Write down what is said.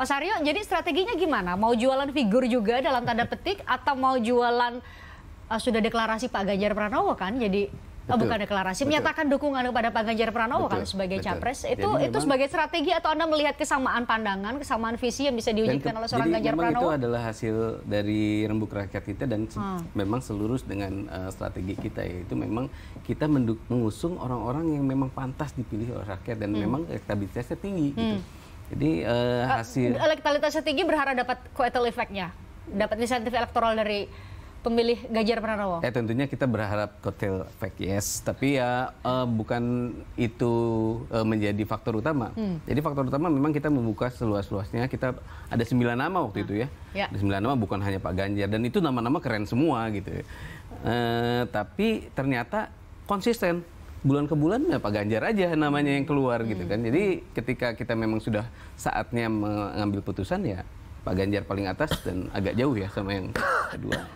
Mas Aryo, jadi strateginya gimana? Mau jualan figur juga dalam tanda petik atau mau jualan uh, sudah deklarasi Pak Ganjar Pranowo kan? Jadi oh, Betul. bukan deklarasi, Betul. menyatakan dukungan kepada Pak Ganjar Pranowo kan Betul. kan sebagai Betul. capres. Itu jadi itu memang, sebagai strategi atau Anda melihat kesamaan pandangan, kesamaan visi yang bisa diwujudkan oleh seorang Ganjar Pranowo? Itu adalah hasil dari rembuk rakyat kita dan hmm. memang seluruh dengan uh, strategi kita Itu memang kita mengusung orang-orang yang memang pantas dipilih oleh rakyat dan hmm. memang elektabilitasnya tinggi gitu. hmm. gitu jadi uh, hasil uh, elektabilitasnya tinggi berharap dapat coattail efeknya, dapat insentif elektoral dari pemilih Ganjar Pranowo. Ya tentunya kita berharap coattail effect yes, tapi ya uh, bukan itu uh, menjadi faktor utama. Hmm. Jadi faktor utama memang kita membuka seluas-luasnya. Kita ada sembilan nama waktu nah. itu ya. ya. Ada sembilan nama bukan hanya Pak Ganjar dan itu nama-nama keren semua gitu. Uh, tapi ternyata konsisten bulan ke bulan ya Pak Ganjar aja namanya yang keluar hmm. gitu kan. Jadi ketika kita memang sudah saatnya mengambil putusan ya Pak Ganjar paling atas dan agak jauh ya sama yang kedua.